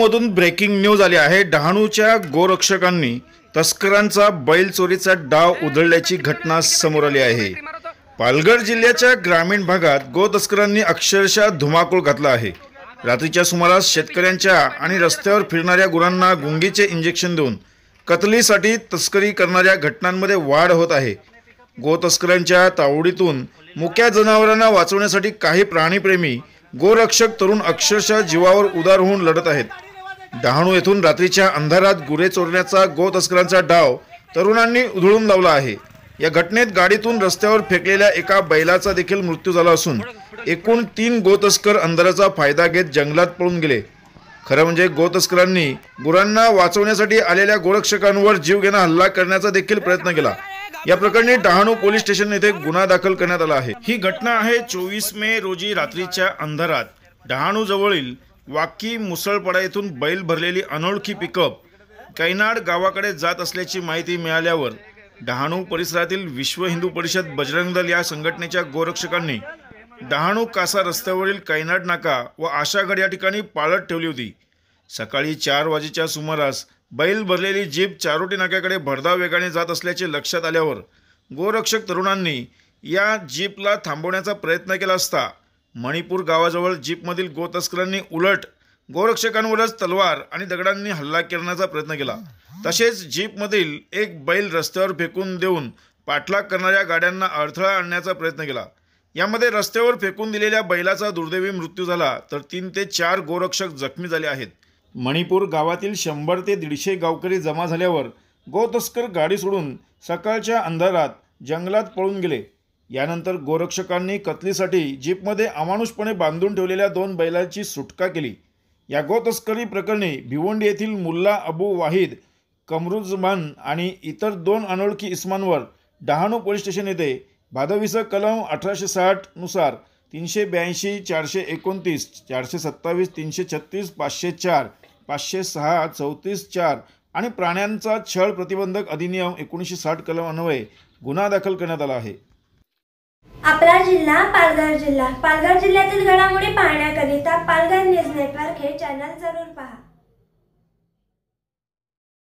मधून breaking news आली आहे डहाणूच्या गोरक्षकांनी तस्करांचा बैल चोरीचा डाव उधळल्याची घटना समोर आली आहे पालघर जिल्ह्याच्या ग्रामीण भागात गो तस्करांनी अक्षरशः धुमाकूळ घातला आहे रात्रीच्या सुमारास शेतकऱ्यांच्या आणि रस्त्यावर फिरणाऱ्या गुरांना गुंगीचे इंजेक्शन देऊन कतलीसाठी तस्करी करणाऱ्या घटनांमध्ये वाढ होत आहे गोतस्करांच्या तावडीतून मुक्या जनावरांना वाचवण्यासाठी काही प्राणीप्रेमी गोरक्षक तरुण अक्षरशः जीवावर उदार होऊन लढत आहेत डहाणू येथून रात्रीच्या अंधारात गुरे चोरण्याचा गो तस्करांचा डाव तरुणांनी उधळून लावला आहे या घटनेत गाडीतून रस्त्यावर फेकलेल्या एका बैलाचा देखील मृत्यू झाला असून एकूण तीन गोतस्कर अंधाराचा फायदा घेत जंगलात पळून गेले खरं म्हणजे गोतस्करांनी गुरांना वाचवण्यासाठी आलेल्या गोरक्षकांवर जीवघेणा हल्ला करण्याचा देखील प्रयत्न केला या प्रकरणी डहाणू पोलीस स्टेशन येथे गुन्हा दाखल करण्यात आला आहे ही घटना आहे चोवीस मे रोजी रात्रीच्या अंधारात डहाणू जवळील वाकी मुसळपडा येथून बैल भरलेली अनोळखी पिकअप कैनाड गावाकडे जात असल्याची माहिती मिळाल्यावर डहाणू परिसरातील विश्व हिंदू परिषद बजरंग दल या संघटनेच्या गोरक्षकांनी डहाणू कासा रस्त्यावरील कैनाड नाका व आशागड या ठिकाणी पाळत ठेवली होती सकाळी चार वाजेच्या सुमारास बैल भरलेली जीप चारोटी नाक्याकडे भरधाव वेगाने जात असल्याचे लक्षात आल्यावर गोरक्षक तरुणांनी या जीपला थांबवण्याचा प्रयत्न केला असता मणिपूर गावाजवळ जीपमधील गोतस्करांनी उलट गोरक्षकांवरच तलवार आणि दगडांनी हल्ला करण्याचा प्रयत्न केला तसेच जीपमधील एक बैल रस्त्यावर फेकून देऊन पाठलाग करणाऱ्या गाड्यांना अडथळा आणण्याचा प्रयत्न केला यामध्ये रस्त्यावर फेकून दिलेल्या बैलाचा दुर्दैवी मृत्यू झाला तर तीन ते चार गोरक्षक जखमी झाले आहेत मणिपूर गावातील शंभर ते दीडशे गावकरी जमा झाल्यावर गोतस्कर गाडी सोडून सकाळच्या अंधारात जंगलात पळून गेले यानंतर गोरक्षकांनी कतलीसाठी जीपमध्ये अमानुषपणे बांधून ठेवलेल्या दोन बैलांची सुटका केली या गोतस्करी प्रकरणी भिवंडी येथील मुल्ला अबू वाहिद कमरुजमान आणि इतर दोन अनोळखी इस्मांवर डहाणू पोलीस स्टेशन येथे भादवीस कलम अठराशे साठनुसार तीनशे ब्याऐंशी चारशे एकोणतीस चारशे सत्तावीस तीनशे छत्तीस पाचशे चार पाचशे सहा चौतीस चार आणि प्राण्यांचा छळ प्रतिबंधक अधिनियम एकोणीसशे साठ कलम अन्वये गुन्हा दाखल करण्यात आला आहे आपला जिल्हा पालघर जिल्हा पालघर जिल्ह्यातील घडामोडी पाहण्याकरिता पालघर न्यूज नेटवर्क हे चॅनल जरूर पहा